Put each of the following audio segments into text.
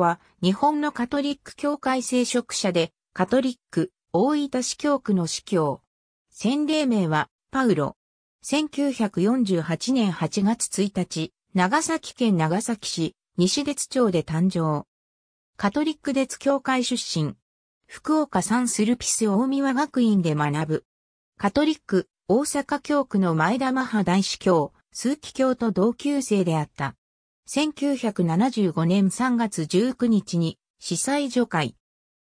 は日本のカトリック教会聖職者で、カトリック、大分市教区の司教。洗礼名は、パウロ。1948年8月1日、長崎県長崎市、西鉄町で誕生。カトリック鉄教会出身。福岡サンスルピス大宮学院で学ぶ。カトリック、大阪教区の前田マハ大司教、数奇教と同級生であった。1975年3月19日に司祭除会。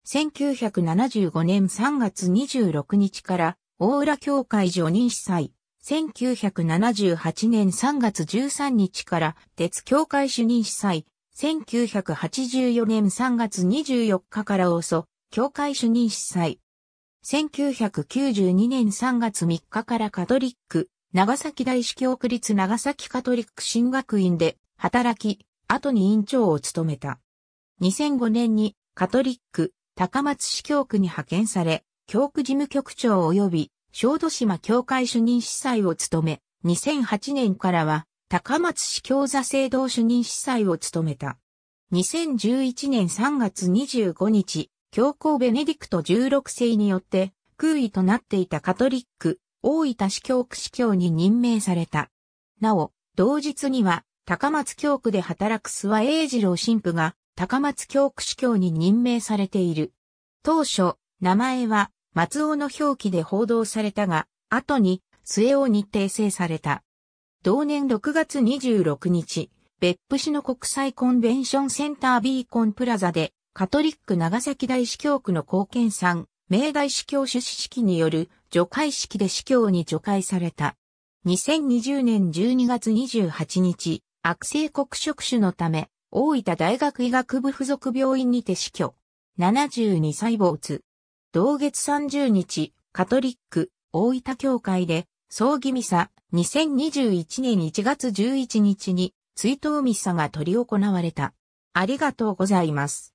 1975年3月26日から大浦教会除任司祭。1978年3月13日から鉄教会主任司祭。1984年3月24日からおそ、教会主任司祭。1992年3月3日からカトリック、長崎大司教区立長崎カトリック神学院で働き、後に院長を務めた。2005年にカトリック高松市教区に派遣され、教区事務局長及び小豆島教会主任司祭を務め、2008年からは高松市教座制度主任司祭を務めた。2011年3月25日、教皇ベネディクト16世によって空位となっていたカトリック大分市教区司教に任命された。なお、同日には高松教区で働く諏訪栄次郎神父が高松教区司教に任命されている。当初、名前は松尾の表記で報道されたが、後に末尾に訂正された。同年6月26日、別府市の国際コンベンションセンタービーコンプラザで、カトリック長崎大司教区の貢献さん、明大司教主資式による除会式で司教に除会された。2020年12月28日、悪性黒色種のため、大分大学医学部附属病院にて死去。72歳没。同月30日、カトリック、大分教会で、葬儀ミサ、2021年1月11日に、追悼ミサが取り行われた。ありがとうございます。